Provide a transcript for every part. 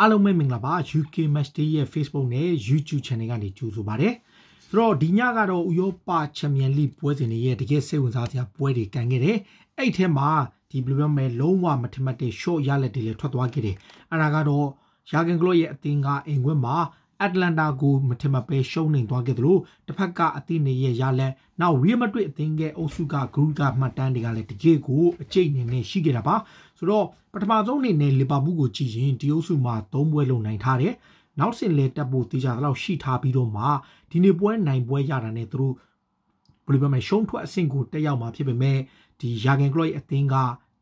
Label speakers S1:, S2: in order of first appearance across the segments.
S1: အားလုံးပဲမင်္ဂလာပါ UK Match Day ရဲ့ Facebook နဲ့ YouTube Channel ကနေကြိုဆိုပါရစေ။ဆိုတော့ဒီညကတော့ဥရောပ Champion League ပွဲစဉ်တွေရဲ့တကယ်စိတ်ဝင်စားစရာပွဲတွေကန်ခဲ့တယ်။အဲ့ထဲမှာဒီဘယ်လိုပြောမလဲလုံးဝမထမတ်တဲ့ short ရလက်တွေလည်းထွက်သွားခဲ့တယ်။အဲ့ဒါကတော့ရာဂန်ကလော့ရဲ့အသင်းကအိမ်ခွင်းမှာ Atlanta ကိုမထမပဲရှုံးနေသွားခဲ့သလိုတစ်ဖက်ကအသင်းတွေရဲ့ရလက်နောက် Real Madrid အသင်းကအုပ်စုက group ကမှတ်တမ်းတွေကလည်းတကယ်ကိုအကျိတ်နေနေရှိခဲ့တာပါ။ဆိုတော့ပထမဆုံးအနေနဲ့လီဗာပူးကိုကြည့်ရင်ဒီအုပ်စုမှာ၃ပွဲလုံးနိုင်ထားတယ်နောက်စဉ်လဲတက်ဖို့တေချာသလောက်ရှိထားပြီးတော့မှဒီနေ့ပွဲနိုင်ပွဲရတာနဲ့သူတို့ဘယ်လိုပြောမလဲရှုံးထွက်အဆင့်ကိုတက်ရောက်မှာဖြစ်ပေမဲ့ဒီယာဂန်ကလော့ရဲ့အသင်းက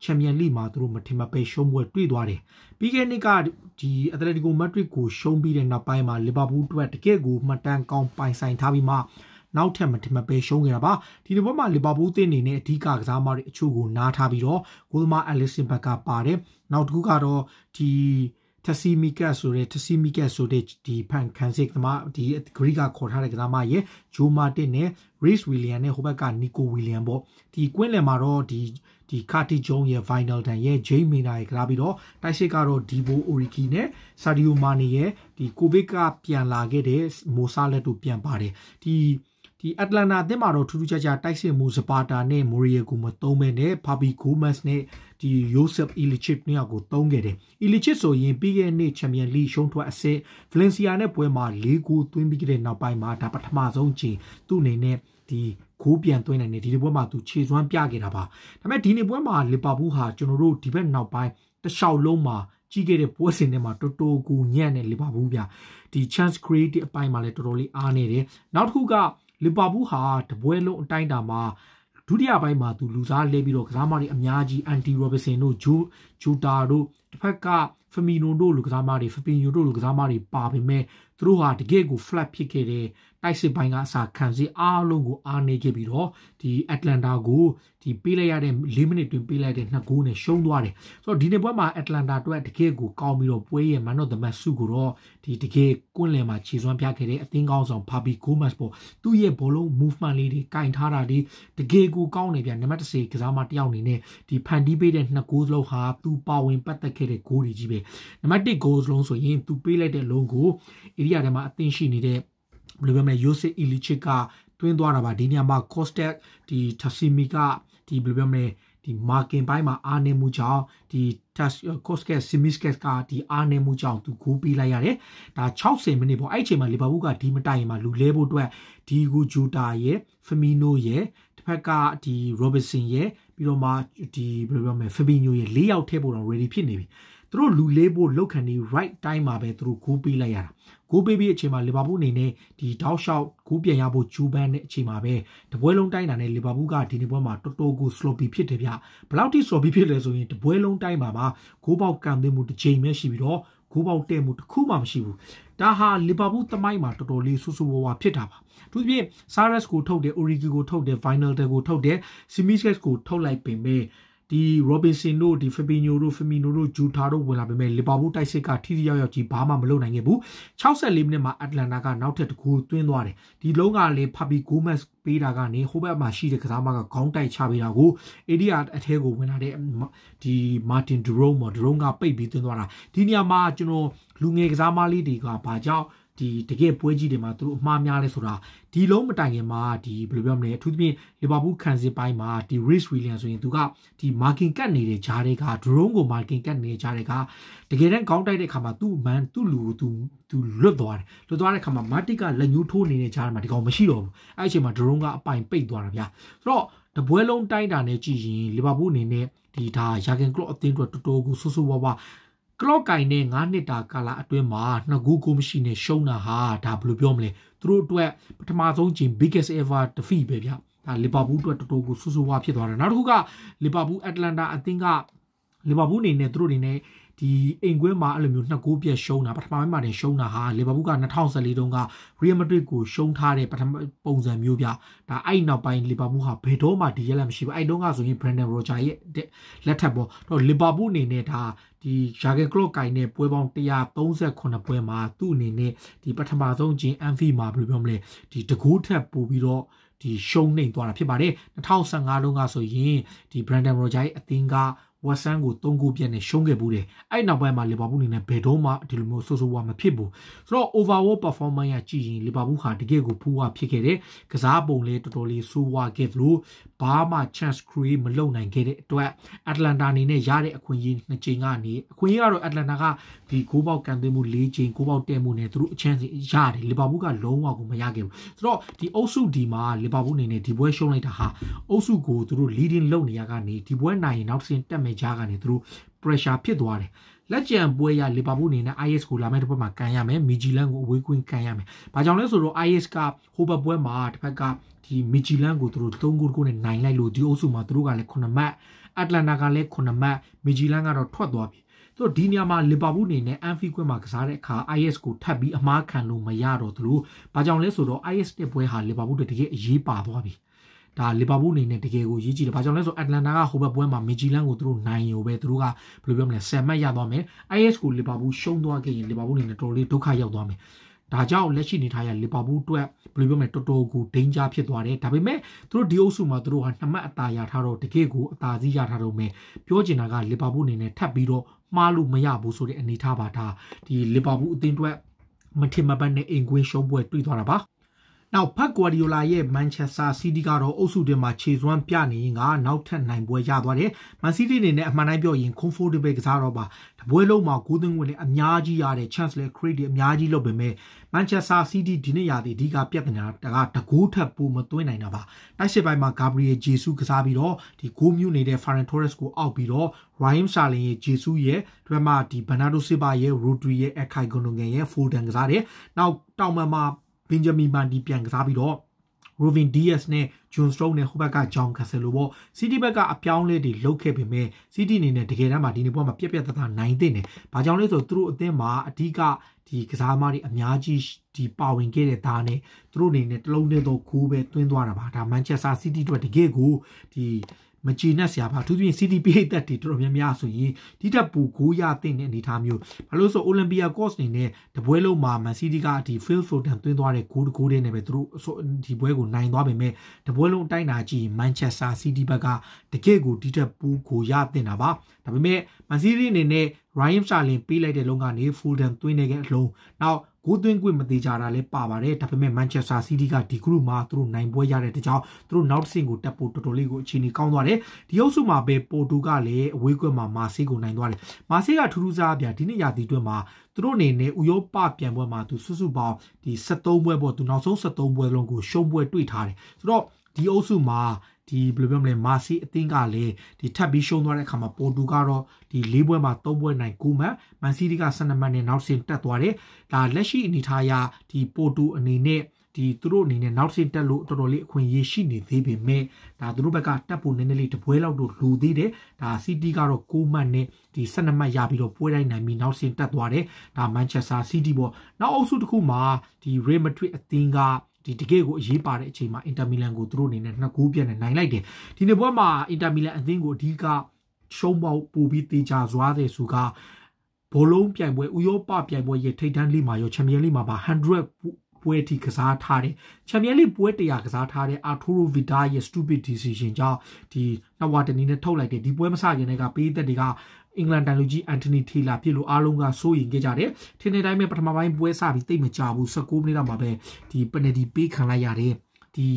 S1: ချန်ပီယံလိမှာသူတို့မထင်မပဲရှုံးပွဲတွေ့သွားတယ်ပြီးခဲ့နှစ်ကဒီအက်တလက်တီကိုမက်ဒရစ်ကိုရှုံးပြီးတဲ့နောက်ပိုင်းမှာလီဗာပူးအတွက်တကယ့်ကိုမှတ်တမ်းကောင်းပိုင်ဆိုင်ထားပြီးမှနောက်ထပ်မထမပဲရှုံးခဲ့တာပါဒီတစ်ပတ်မှာလီဗာပူးအသင်းအနေနဲ့အဓိကကစားသမားတွေအချို့ကိုနားထားပြီးတော့ဂိုးသမားအလက်ဆင်ဘက်ကပါတယ်နောက်တစ်ခုကတော့ဒီတစီမီကတ်ဆိုတဲ့တစီမီကတ်ဆိုတဲ့ဒီဖန်ကန်စစ်သမားဒီဂရိကခေါ်ထားတဲ့ကစားမရဲ့ဂျိုမာတစ်နဲ့ Reece William နဲ့ဟိုဘက်ကနီကို William ပေါ့ဒီကွင်းလယ်မှာတော့ဒီဒီ Carty Jones ရဲ့ Vinyl Dan ရဲ့ James Mina ရဲ့ကစားပြီးတော့တိုက်စစ်ကတော့ Divo Origi နဲ့ Sadio Mane ရဲ့ဒီ Kovic ကပြန်လာခဲ့တဲ့ Mo Salah တို့ပြန်ပါတယ်ဒီဒီအက်တလန်တာအသင်းမှာတော့ထူးထူးခြားခြားတိုက်စစ်မှုစပါတာနဲ့မိုရီယာကိုမသုံးဘဲနဲ့ဖာဘီဂိုမတ်စ်နဲ့ဒီယိုဆက်အီလီချစ်နှစ်ယောက်ကိုသုံးခဲ့တယ်။အီလီချစ်ဆိုရင်ပြီးခဲ့တဲ့နှစ်ချန်ပီယံလိရှုံးထွက်အဆင့်ဗလန်စီယာနဲ့ပွဲမှာ၄ဂိုးသွင်းပြီးခဲ့တဲ့နောက်ပိုင်းမှာဒါပထမဆုံးအချိန်သူ့အနေနဲ့ဒီခိုးပြန်သွင်းနိုင်တယ်ဒီပွဲမှာသူခြေစွမ်းပြခဲ့တာပါ။ဒါပေမဲ့ဒီနေ့ပွဲမှာလီဗာပူးဟာကျွန်တော်တို့ဒီဘက်နောက်ပိုင်းတစ်လျှောက်လုံးမှာကြီးခဲ့တဲ့ပွဲစဉ်ထဲမှာတော်တော်ကိုညံ့နေလီဗာပူးဗျ။ဒီ chance create အပိုင်းမှာလည်းတော်တော်လေးအားနေတယ်။နောက်တစ်ခုကလီဗာပူးဟာတပွဲလုံးအတိုင်းတာမှာဒုတိယပိုင်းမှာသူလူစားလဲပြီးတော့ကစားမတွေအများကြီးအန်တီရောဘင်တို့ဂျိုဂျိုတာတို့တစ်ဖက်ကဖမီနိုတို့လူကစားမတွေဖပင်ယိုတို့လူကစားမတွေပါပေမဲ့သူတို့ဟာတကယ့်ကို flat ဖြစ်ခဲ့တယ်တိုက်စစ်ပိုင်းကအစာခံစီအားလုံးကိုအားနေခဲ့ပြီးတော့ဒီအက်တလန်တာကိုဒီပေးလိုက်ရတဲ့၄မိနစ်တွင်ပေးလိုက်တဲ့နှစ်ဂိုးနဲ့ရှုံးသွားတယ်ဆိုတော့ဒီနေ့ပွဲမှာအက်တလန်တာအတွက်တကယ်ကိုကောင်းပြီးတော့ပွဲရဲ့မန်တော့သမတ်စုကိုတော့ဒီတကယ်ကွန့်လည်မှာခြေစွမ်းပြခဲ့တဲ့အသင်းကောင်းဆောင်ဖာဘီဂိုမတ်ပေါ့သူ့ရဲ့ဘောလုံး movement လေးတွေကင်ထားတာဒီတကယ်ကိုကောင်းနေပြန်နံပါတ်10ကစားမတယောက်အနေနဲ့ဒီဖန်တီးပေးတဲ့နှစ်ဂိုးစလုံးဟာသူပါဝင်ပတ်သက်ခဲ့တဲ့ဂိုးတွေကြီးပဲနံပါတ်1ဂိုးစလုံးဆိုရင်သူပေးလိုက်တဲ့လုံးကိုဧရိယာထဲမှာအသင်းရှိနေတဲ့ဘယ်လိုပြောမလဲ Josip Ilicic ကတွင်းသွားတာပါဒီနေရာမှာ Kostek ဒီ Tasimi ကဒီဘယ်လိုပြောမလဲဒီ marking ဘိုင်းမှာအားနည်းမှုကြောင့်ဒီ task Kostek Simiskes ကဒီအားနည်းမှုကြောင့်သူဂိုးပေးလိုက်ရတယ်ဒါ60မိနစ်ပေါ့အဲ့အချိန်မှာ Liverpool ကဒီမတိုင်မှာလူလဲဖို့အတွက်ဒီကို Jota ရယ် Firmino ရယ်တစ်ဖက်ကဒီ Robertson ရယ်ပြီးတော့မှဒီဘယ်လိုပြောမလဲ Fabinho ရယ်၄ယောက်ထည့်ဖို့တော့ ready ဖြစ်နေပြီသူတို့လူလေးဖို့လောက်ခံနေ right time မှာပဲသူတို့ဂိုးပေးလိုက်ရတာဂိုးပေးပြီးအချိန်မှာလီဗာပူးအနေနဲ့ဒီဒေါက်ရှောက်ဂိုးပြန်ရဖို့ဂျူဘန်နဲ့အချိန်မှာပဲတပွဲလုံးတိုင်းတာနဲ့လီဗာပူးကဒီနေ့ပွဲမှာတော်တော်ကို sloppy ဖြစ်တယ်ဗျဘလောက်ထိ sloppy ဖြစ်လဲဆိုရင်တပွဲလုံးတိုင်းမှာမှာဂိုးပေါက်ကံသွင်းမှုတစ်ချိန်ပဲရှိပြီးတော့ဂိုးပေါက်တဲ့မှုတစ်ခုမှမရှိဘူးဒါဟာလီဗာပူးသမိုင်းမှာတော်တော်လေးဆူဆူဝါဝါဖြစ်တာပါသူပြင် Saras ကိုထုတ်တယ် Origi ကိုထုတ်တယ် Vinalder ကိုထုတ်တယ် Simicas ကိုထုတ်လိုက်ပင်ပဲဒီ Robinson တို့ဒီ Fabinho တို့ Firmino တို့ Jota တို့ဝင်လာပေမဲ့ Liverpool တိုက်စစ်ကထိထိရောက်ရောက်ကြီးဘာမှမလုပ်နိုင်ခဲ့ဘူး64မိနစ်မှာ Atlanta ကနောက်ထပ်တစ်ဂိုးသွင်းသွားတယ်ဒီလုံးကလည်း Fabi Gomez ပေးတာကနေဟိုဘက်မှာရှိတဲ့ကစားမကခေါင်းတိုက်ချပေးတာကို ADR အထဲကိုဝင်လာတဲ့ဒီ Martin Drone ပေါ့ Drone ကပိတ်ပြီးသွင်းသွားတာဒီနေရာမှာကျွန်တော်လူငယ်ကစားမလေးတွေကဘာကြောင့်ဒီတကယ်ပွဲကြီးတွေမှာသူတို့အမှားများလဲဆိုတာဒီလုံးမတိုင်ခင်မှာဒီဘယ်လိုပြောမလဲအထူးသဖြင့်လီဗာပူးခံစစ်ပိုင်းမှာဒီ Reece Williams ဆိုရင်သူကဒီ marking ကတ်နေတဲ့ဂျားတွေက drone ကို marking ကတ်နေတဲ့ဂျားတွေကတကယ်တမ်းကောင်းတိုက်တဲ့ခါမှာသူ့မန်သူ့လူကိုသူသူလွတ်သွားတယ်လွတ်သွားတဲ့ခါမှာ Matic ကလက်ညှိုးထိုးနေတဲ့ဂျားတွေမှာဒီကောင်မရှိတော့ဘူးအဲ့အချိန်မှာ drone ကအပိုင်ပိတ်သွားတာဗျာဆိုတော့တပွဲလုံးတိုက်တာနဲ့ကြည့်ရင်လီဗာပူးအနေနဲ့ဒီဒါယာဂန်ကလော့အသင်းအတွက်တော်တော်ကိုဆူဆူဝါးဝါးကလော့ကင်နဲ့9နှစ်တာကာလအတွင်းမှာနှစ်ကူးကိုမရှိနဲ့ရှုံးတာဟာဒါဘယ်လိုပြောမလဲသူတို့အတွက်ပထမဆုံးချိန် biggest ever defeat ပဲဗျဒါလီဗာပူးအတွက်တော်တော်ကိုဆူဆူဝါဖြစ်သွားတယ်နောက်တစ်ခုကလီဗာပူးအက်တလန်တာအသင်းကလီဗာပူးအနေနဲ့သူတို့အနေနဲ့ဒီအိမ်ကွင်းမှာအဲ့လိုမျိုးနှစ်ကိုးပြက်ရှုံးတာပထမပိုင်းမှာတင်ရှုံးတာဟာလီဗာပူးက2014တုန်းကရီယယ်မက်ဒရစ်ကိုရှုံးထားတဲ့ပထမပုံစံမျိုးပြဒါအဲ့နောက်ပိုင်းလီဗာပူးဟာဘယ်တော့မှဒီရက်လက်မရှိဘူးအဲ့တုန်းကဆိုရင် Brandon Roger ရဲ့လက်ထက်ပေါ်တော့လီဗာပူးအနေနဲ့ဒါဒီဂျာဂန်ကလော့ကိုင်နဲ့ပွဲပေါင်း138ပွဲမှာသူ့အနေနဲ့ဒီပထမဆုံးချင်း MV မှာဘယ်လိုပြောမလဲဒီတကူးထက်ပိုပြီးတော့ဒီရှုံးနှိမ်သွားတာဖြစ်ပါတယ်2015တုန်းကဆိုရင်ဒီ Brandon Roger ရဲ့အသင်းကဝက်ဆန်ကို၃ဂိုးပြက်နဲ့ရှုံးခဲ့ဘူးတယ်အဲ့နောက်ပိုင်းမှာလီဗာပူးအနေနဲ့ဘယ်တော့မှဒီလိုမျိုးဆိုးဆိုးဝါးမဖြစ်ဘူးဆိုတော့ overall performance ရကြည့်ရင်လီဗာပူးဟာတကယ့်ကိုဖူးဝါဖြစ်ခဲ့တယ်ကစားပုံလည်းတော်တော်လေးဆိုးဝါးခဲ့လို့ဘာမှ chance create မလုပ်နိုင်ခဲ့တဲ့အတွက် Atlanta အနေနဲ့ရတဲ့အခွင့်အရေးနှစ်ချိန်ကနေအခွင့်အရေးကတော့ Atlanta ကဒီ6ပေါက်ကန်သွင်းမှု၄ချိန်6ပေါက်တက်မှုနဲ့သူတို့အချမ်းစီရတယ်လီဗာပူးကလုံးဝကိုမရခဲ့ဘူးဆိုတော့ဒီအုပ်စုဒီမှာလီဗာပူးအနေနဲ့ဒီပွဲရှုံးလိုက်တာဟာအုပ်စုကိုသူတို့ leading လုပ်နေရကနေဒီပွဲနိုင်ရင်နောက်တစ်ဆင့်တက်မယ်ရဲ့ကြားကနေသူတို့ pressure ဖြစ်သွားတယ်လက်ကျန်ပွဲရလီဗာပူးအနေနဲ့ IS ကိုလာမယ့်တစ်ပတ်မှာကန်ရမယ်မီဂျီလန်ကိုအဝေးကွင်းကန်ရမယ်။ဘာကြောင့်လဲဆိုတော့ IS ကဟိုဘက်ပွဲမှာတစ်ဖက်ကဒီမီဂျီလန်ကိုသူတို့၃ဂိုးကိုနဲ့နိုင်လိုက်လို့ဒီအုပ်စုမှာသူတို့ကလည်း9မှတ်အက်တလန်တာကလည်း9မှတ်မီဂျီလန်ကတော့ထွက်သွားပြီ။သူတို့ဒီနေရာမှာလီဗာပူးအနေနဲ့အန်ဖီကွင်းမှာကစားတဲ့အခါ IS ကိုထပ်ပြီးအမားခံလို့မရတော့သူတို့ဘာကြောင့်လဲဆိုတော့ IS တဲ့ပွဲဟာလီဗာပူးတကယ်အရေးပါသွားပြီ။ဒါလီဗာပူးအနေနဲ့တကယ်ကိုရည်ကြည်တယ်။ဘာကြောင့်လဲဆိုအက်တလန်တာကဟိုဘက်ပွဲမှာမီဂျီလန်ကိုသူတို့နိုင်ရောပဲသူတို့ကဘယ်လိုပြောမလဲဆယ်မှတ်ရသွားမယ်။ IS ကိုလီဗာပူးရှုံးသွားခဲ့ရင်လီဗာပူးအနေနဲ့တော်တော်လေးဒုက္ခရောက်သွားမယ်။ဒါကြောင့်လက်ရှိနေထားရလီဗာပူးအတွက်ဘယ်လိုပြောမလဲတော်တော်ကိုဒိန်ဂျာဖြစ်သွားတယ်။ဒါပေမဲ့သူတို့ဒီအုပ်စုမှာသူတို့ဟာနှမအသာရထားတော့တကယ်ကိုအသာစီးရထားတော့မယ်။ပြောချင်တာကလီဗာပူးအနေနဲ့ထပ်ပြီးတော့မှားလို့မရဘူးဆိုတဲ့အနေထားပါဒါဒီလီဗာပူးအသင်းအတွက်မထင်မပတ်နဲ့အင်ကွေးရှုံးပွဲတွေ့သွားတာပါ။နောက်ဖတ်ကွာဒီယိုလာရဲ့မန်ချက်စတာစီးတီးကတော့အုပ်စုတင်မှာခြေစွမ်းပြနေရင်ကနောက်ထပ်နိုင်ပွဲရသွားတယ်။မန်စီးတီးအနေနဲ့အမှန်တိုင်းပြောရင် comfortable ကစားတော့ပါတပွဲလုံးမှာဂိုးသွင်းဝင်နဲ့အများကြီးရတဲ့ chance လဲ create တွေအများကြီးလုပ်ပေမဲ့မန်ချက်စတာစီးတီးဒီနေ့ရာသီအဓိကပြဿနာကတကူးထပ်ပိုမသွင်းနိုင်တာပါ။တိုက်စစ်ပိုင်းမှာ Gabriel Jesus ကစားပြီးတော့ဒီဂိုးမြူနေတဲ့ Ferran Torres ကိုအောက်ပြီးတော့ Raheem Sterling ရဲ့ Jesus ရဲ့ဒီမှာဒီ Bernardo Silva ရဲ့ Rodri ရဲ့ Akai Gundogan ရဲ့ Foden ကစားတယ်။နောက်တောင်မှမှာဘင်ဂျမင်မာနီပြန်ကစားပြီးတော့ Ruben Diaz နဲ့ John Strong နဲ့ဟိုဘက်က John Cancel လို့ပေါ့ City ဘက်ကအပြောင်းလဲတွေလုပ်ခဲ့ပေမဲ့ City အနေနဲ့တကယ်တမ်းမှာဒီနေ့ပွဲမှာပြက်ပြက်သားသားနိုင်တဲ့တယ်။ဘာကြောင့်လဲဆိုတော့သူတို့အသင်းမှာအဓိကဒီကစားမတွေအများကြီးဒီပါဝင်ခဲ့တဲ့သားနဲ့သူတို့အနေနဲ့တလုံးနဲ့တော့ဂိုးပဲတွင်းသွားတာပါ။ဒါ Manchester City အတွက်တကယ်ကိုဒီမကြည်နက်စရာပါအထူးသဖြင့် CDP တက်တီတော်တော်များများဆိုရင်ဒီတက်ပူကိုရတဲ့အနေထားမျိုးဘာလို့ဆို Olympia Cost နေနဲ့တပွဲလုံးမှာ Man City ကဒီ Phil Foden သွင်းသွားတဲ့ဂိုးတကိုးတဲ့နဲ့ပဲသူတို့ဒီပွဲကိုနိုင်သွားပေမဲ့တပွဲလုံးအတိုင်းနာကြည့် Manchester City ဘက်ကတကယ့်ကိုဒီတက်ပူကိုရတဲ့တာပါဒါပေမဲ့ Man City အနေနဲ့ Ryan Sterling ပေးလိုက်တဲ့လုံကနေ Foden သွင်းနေတဲ့အလုံးနောက်ကိုသွင်းကွေ့မသေးကြတာလည်းပါပါတယ်ဒါပေမဲ့ Manchester City ကဒီ group မှာသူတို့နိုင်ပွဲရတဲ့တကြောင်သူတို့နောက်တစ်ဆင့်ကိုတက်ဖို့တော်တော်လေးကိုအခြေအနေကောင်းသွားတယ်ဒီအုပ်စုမှာပဲပိုတူကလည်းအဝေးကွက်မှာမာဆေးကိုနိုင်သွားတယ်မာဆေးကထူးထူးခြားခြားဒီနေ့ရာသီတွင်းမှာသူတို့အနေနဲ့ဥရောပပြိုင်ပွဲမှာသူစုစုပေါင်းဒီ73ပွဲပေါ့သူနောက်ဆုံး73ပွဲလုံးကိုရှုံးပွဲတွေ့ထားတယ်ဆိုတော့ဒီအုပ်စုမှာဒီဘယ်လိုပြောမလဲမာစီအသင်းကလည်းဒီထပ်ပြီးရှုံးသွားတဲ့အခါမှာပေါ်တူကတော့ဒီ၄ပွဲမှာ၃ပွဲနိုင်၉မှတ်မန်စီးတီးက12မှတ်နဲ့နောက်ဆင့်တက်သွားတယ်ဒါလက်ရှိအနေထားအရဒီပေါ်တူအနေနဲ့ဒီသူတို့အနေနဲ့နောက်ဆင့်တက်လို့တော်တော်လေးအခွင့်အရေးရှိနေသေးပေမဲ့ဒါသူတို့ဘက်ကတက်ဖို့နည်းနည်းလေးတပွဲလောက်တော့လူသေးတယ်ဒါ City ကတော့6မှတ်နဲ့ဒီ12မှတ်ရပြီးတော့ပွဲတိုင်းနိုင်ပြီးနောက်ဆင့်တက်သွားတယ်ဒါ Manchester City ပေါ့နောက်အုပ်စုတစ်ခုမှာဒီ Real Madrid အသင်းကဒီတကယ့်ကိုအရေးပါတဲ့အချိန်မှာအင်တာမီလန်ကိုသူတို့အနေနဲ့နှစ်ကူးပြက်နဲ့နိုင်လိုက်တယ်ဒီနှစ်ပွဲမှာအင်တာမီလန်အသင်းကိုအဓိကရှုံးပေါက်ပို့ပြီးတေချာစွာတဲ့ဆိုကဘောလုံးပြိုင်ပွဲဥရောပပြိုင်ပွဲရဲ့ထိပ်တန်းလိမှာရောချန်ပီယံလိမှာပါ100ပွဲထိကစားထားတဲ့ချန်ပီယံလိပွဲတရာကစားထားတဲ့အာထိုရိုဗီတာရဲ့ stupid decision ကြောင့်ဒီနဝါတနီနဲ့ထုတ်လိုက်တဲ့ဒီပွဲမစခင်တည်းကပေးသက်တွေကအင်္ဂလန်တန်လူကြီးအန်တိုနီထေလာဖြစ်လို့အားလုံးကစိုးရိမ်ခဲ့ကြတယ်ထင်းနေတိုင်းပဲပထမပိုင်းပွဲစပြီးတိတ်မကြဘူး16မိနစ်လောက်မှာပဲဒီပနယ်တီပေးခံလိုက်ရတယ်ဒီ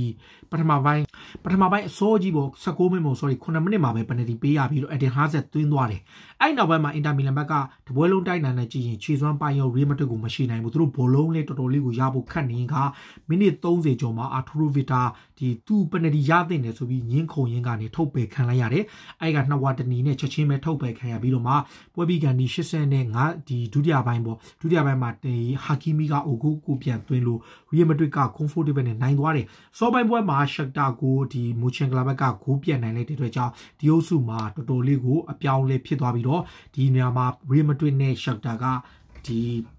S1: ပထမပိုင်းပထမပိုင်းအစိုးကြီးပေါ့16မိနစ်မို့ sorry 9မိနစ်မှာပဲပယ်နယ်တီပေးရပြီးတော့အက်ဒင်ဟာဆက်သွင်းသွားတယ်အဲ့နောက်ပိုင်းမှာအင်တာမီလန်ဘက်ကတပွဲလုံးတိုက်နိုင်တဲ့ကြည့်ရင်ခြေစွမ်းပိုင်းရောရေးမတက်ကိုမရှိနိုင်ဘူးသူတို့ဘောလုံးလေးတော်တော်လေးကိုရဖို့ခက်နေကမိနစ်30ကျော်မှာအာထူရိုဗီတာဒီသူ့ပယ်နယ်တီရသင့်တယ်ဆိုပြီးညင်းခုန်ရင်းကနေထုတ်ပယ်ခံလိုက်ရတယ်အဲ့ကနှစ်ဝတနီနဲ့ချက်ချင်းပဲထုတ်ပယ်ခံရပြီးတော့မှပွဲပြီးကန်ဒီ85ဒီဒုတိယပိုင်းပေါ့ဒုတိယပိုင်းမှာဟာကီမီကအိုဂိုကိုပြန်သွင်းလို့ရီမက်ဒရစ်က comfortable နဲ့နိုင်သွားတယ်စောပိုင်းပွဲမှာရှက်တာကိုဒီမူချင်ကလာဘက်ကဂိုးပြတ်နိုင်လိုက်တဲ့အတွက်ကြောင့်ဒီအုပ်စုမှာတော်တော်လေးကိုအပြောင်းလဲဖြစ်သွားပြီးတော့ဒီနေရာမှာရီမတွင်နဲ့ရှက်တာကဒီ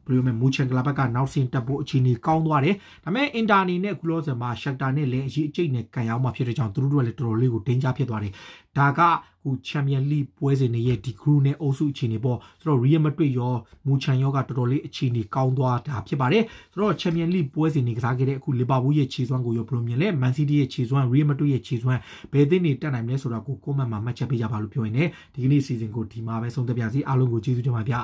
S1: ဘယ်လိုမှမူချန်ကလာဘက်ကနောက်ဆင်းတက်ဖို့အခြေအနေကောင်းသွားတယ်ဒါပေမဲ့အင်တာနီနဲ့ကုလောဆန်မှာရှက်တာနဲ့လည်းအရေးအကျိတ်နဲ့ကန်ရောက်မှဖြစ်တဲ့ကြောင့်သူတို့တို့လည်းတော်တော်လေးကိုဒင်းကြဖြစ်သွားတယ်ဒါကဟိုချန်ပီယံလိပွဲစဉ်တွေရဲ့ဒီ group နဲ့အုပ်စုအခြေအနေပေါ့ဆိုတော့ Real Madrid ရောမူချန်ရောကတော်တော်လေးအခြေအနေကောင်းသွားတာဖြစ်ပါတယ်ဆိုတော့ချန်ပီယံလိပွဲစဉ်တွေကစားခဲ့တဲ့အခု Liverpool ရဲ့ခြေစွမ်းကိုရောဘယ်လိုမြင်လဲ Man City ရဲ့ခြေစွမ်း Real Madrid ရဲ့ခြေစွမ်းဘယ်သင်းတွေတက်နိုင်မလဲဆိုတော့ကို comment မှာမှတ်ချက်ပေးကြပါလို့ပြောရင်းနဲ့ဒီကနေ့ season ကိုဒီမှာပဲဆုံးသက်ပါစီအားလုံးကိုကျေးဇူးတင်ပါဗျာ